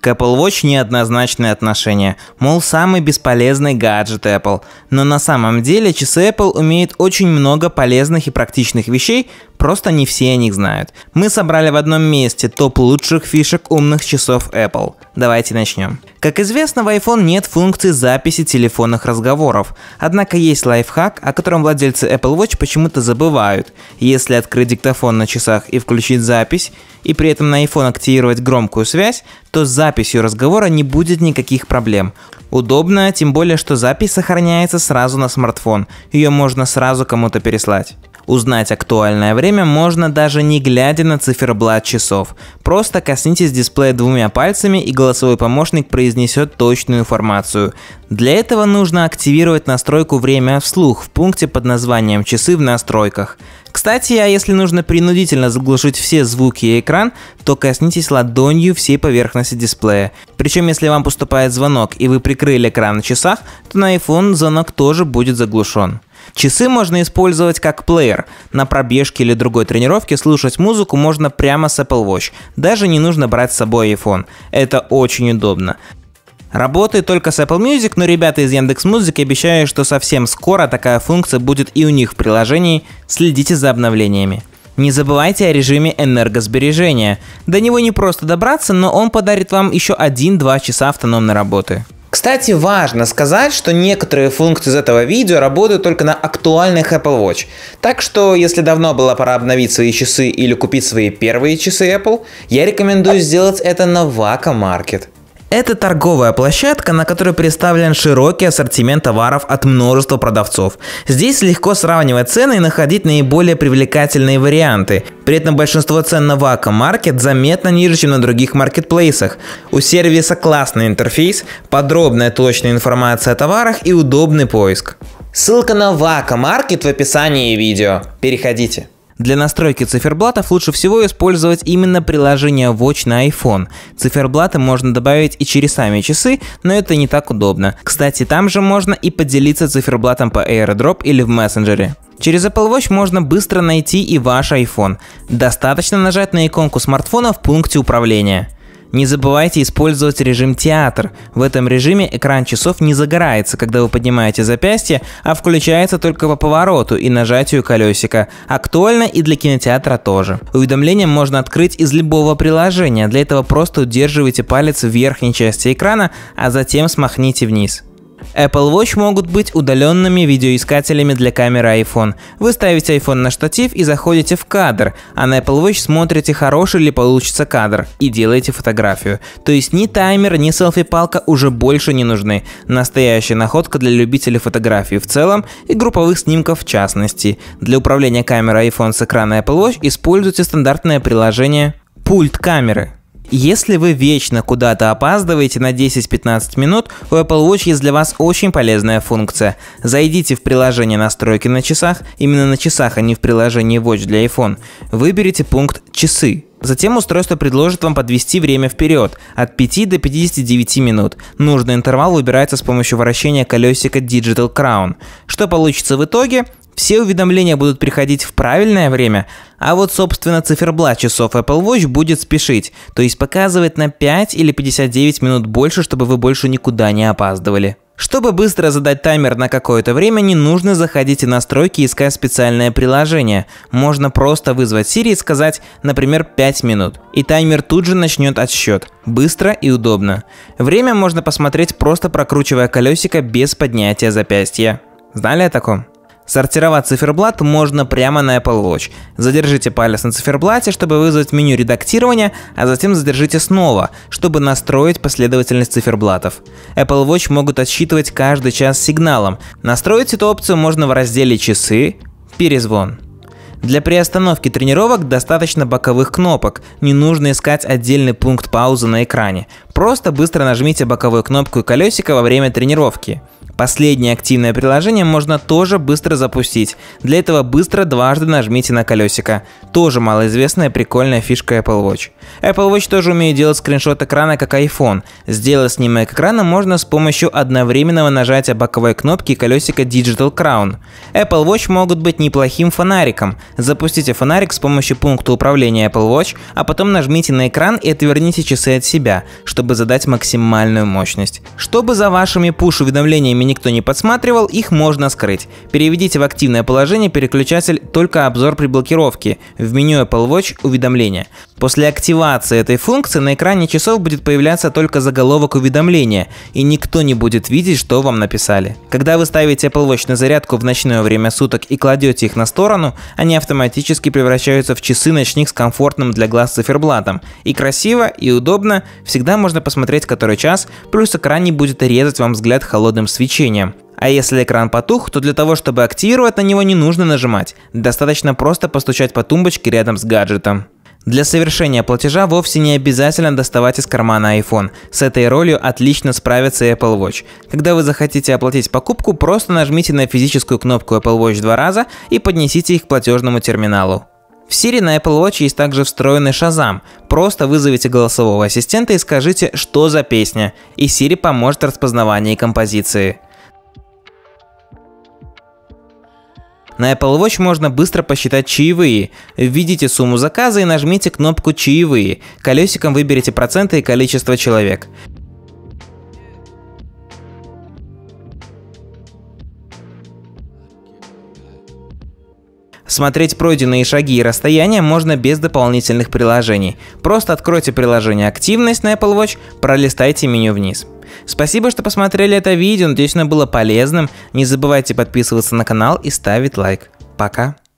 К Apple Watch неоднозначное отношение, мол, самый бесполезный гаджет Apple. Но на самом деле часы Apple умеют очень много полезных и практичных вещей, просто не все о них знают. Мы собрали в одном месте топ лучших фишек умных часов Apple. Давайте начнем. Как известно, в iPhone нет функции записи телефонных разговоров, однако есть лайфхак, о котором владельцы Apple Watch почему-то забывают. Если открыть диктофон на часах и включить запись, и при этом на iPhone активировать громкую связь, то с записью разговора не будет никаких проблем. Удобно, тем более, что запись сохраняется сразу на смартфон, ее можно сразу кому-то переслать. Узнать актуальное время можно даже не глядя на циферблат часов. Просто коснитесь дисплея двумя пальцами и голосовой помощник произнесет точную информацию. Для этого нужно активировать настройку «Время вслух» в пункте под названием «Часы в настройках». Кстати, а если нужно принудительно заглушить все звуки и экран, то коснитесь ладонью всей поверхности дисплея. Причем, если вам поступает звонок и вы прикрыли экран на часах, то на iPhone звонок тоже будет заглушен. Часы можно использовать как плеер. На пробежке или другой тренировке слушать музыку можно прямо с Apple Watch. Даже не нужно брать с собой iPhone. Это очень удобно. Работает только с Apple Music, но ребята из Яндекс Музыки обещают, что совсем скоро такая функция будет и у них в приложении. Следите за обновлениями. Не забывайте о режиме энергосбережения. До него не просто добраться, но он подарит вам еще 1-2 часа автономной работы. Кстати, важно сказать, что некоторые функции из этого видео работают только на актуальных Apple Watch. Так что, если давно было пора обновить свои часы или купить свои первые часы Apple, я рекомендую сделать это на Вака Маркет. Это торговая площадка, на которой представлен широкий ассортимент товаров от множества продавцов. Здесь легко сравнивать цены и находить наиболее привлекательные варианты. При этом большинство цен на Vaca Market заметно ниже, чем на других маркетплейсах. У сервиса классный интерфейс, подробная точная информация о товарах и удобный поиск. Ссылка на Vaca Market в описании видео. Переходите. Для настройки циферблатов лучше всего использовать именно приложение Watch на iPhone. Циферблаты можно добавить и через сами часы, но это не так удобно. Кстати, там же можно и поделиться циферблатом по AirDrop или в мессенджере. Через Apple Watch можно быстро найти и ваш iPhone. Достаточно нажать на иконку смартфона в пункте управления. Не забывайте использовать режим театр. В этом режиме экран часов не загорается, когда вы поднимаете запястье, а включается только по повороту и нажатию колесика. Актуально и для кинотеатра тоже. Уведомления можно открыть из любого приложения. Для этого просто удерживайте палец в верхней части экрана, а затем смахните вниз. Apple Watch могут быть удаленными видеоискателями для камеры iPhone. Вы ставите iPhone на штатив и заходите в кадр, а на Apple Watch смотрите, хороший ли получится кадр, и делаете фотографию. То есть ни таймер, ни селфи-палка уже больше не нужны. Настоящая находка для любителей фотографии в целом и групповых снимков в частности. Для управления камерой iPhone с экрана Apple Watch используйте стандартное приложение «Пульт камеры». Если вы вечно куда-то опаздываете на 10-15 минут, у Apple Watch есть для вас очень полезная функция. Зайдите в приложение настройки на часах, именно на часах, а не в приложении Watch для iPhone. Выберите пункт «Часы». Затем устройство предложит вам подвести время вперед от 5 до 59 минут. Нужный интервал выбирается с помощью вращения колесика Digital Crown. Что получится в итоге? Все уведомления будут приходить в правильное время, а вот, собственно, циферблат часов Apple Watch будет спешить, то есть показывает на 5 или 59 минут больше, чтобы вы больше никуда не опаздывали. Чтобы быстро задать таймер на какое-то время, не нужно заходить в настройки и искать специальное приложение. Можно просто вызвать Siri и сказать, например, 5 минут. И таймер тут же начнет отсчет. Быстро и удобно. Время можно посмотреть просто прокручивая колесико без поднятия запястья. Знали о таком? Сортировать циферблат можно прямо на Apple Watch. Задержите палец на циферблате, чтобы вызвать меню редактирования, а затем задержите снова, чтобы настроить последовательность циферблатов. Apple Watch могут отсчитывать каждый час сигналом. Настроить эту опцию можно в разделе «Часы», «Перезвон». Для приостановки тренировок достаточно боковых кнопок, не нужно искать отдельный пункт паузы на экране. Просто быстро нажмите боковую кнопку и колесико во время тренировки. Последнее активное приложение можно тоже быстро запустить. Для этого быстро дважды нажмите на колесико. Тоже малоизвестная прикольная фишка Apple Watch. Apple Watch тоже умеет делать скриншот экрана как iPhone. Сделать снимок экрана можно с помощью одновременного нажатия боковой кнопки колесика Digital Crown. Apple Watch могут быть неплохим фонариком. Запустите фонарик с помощью пункта управления Apple Watch, а потом нажмите на экран и отверните часы от себя, чтобы задать максимальную мощность. Чтобы за вашими push-уведомлениями никто не подсматривал, их можно скрыть. Переведите в активное положение переключатель «Только обзор при блокировке» в меню Apple Watch «Уведомления». После активации этой функции на экране часов будет появляться только заголовок уведомления, и никто не будет видеть, что вам написали. Когда вы ставите Apple Watch на зарядку в ночное время суток и кладете их на сторону, они автоматически превращаются в часы-ночник с комфортным для глаз циферблатом. И красиво, и удобно, всегда можно посмотреть который час, плюс экран не будет резать вам взгляд холодным свечением переключением. А если экран потух, то для того, чтобы активировать на него не нужно нажимать, достаточно просто постучать по тумбочке рядом с гаджетом. Для совершения платежа вовсе не обязательно доставать из кармана iPhone. С этой ролью отлично справится Apple Watch. Когда вы захотите оплатить покупку, просто нажмите на физическую кнопку Apple Watch два раза и поднесите их к платежному терминалу. В Siri на Apple Watch есть также встроенный Shazam. Просто вызовите голосового ассистента и скажите, что за песня, и Siri поможет распознавании композиции. На Apple Watch можно быстро посчитать чаевые. Введите сумму заказа и нажмите кнопку «Чаевые». Колесиком выберите проценты и количество человек. Смотреть пройденные шаги и расстояния можно без дополнительных приложений. Просто откройте приложение «Активность» на Apple Watch, пролистайте меню вниз. Спасибо, что посмотрели это видео, надеюсь, оно было полезным. Не забывайте подписываться на канал и ставить лайк. Пока!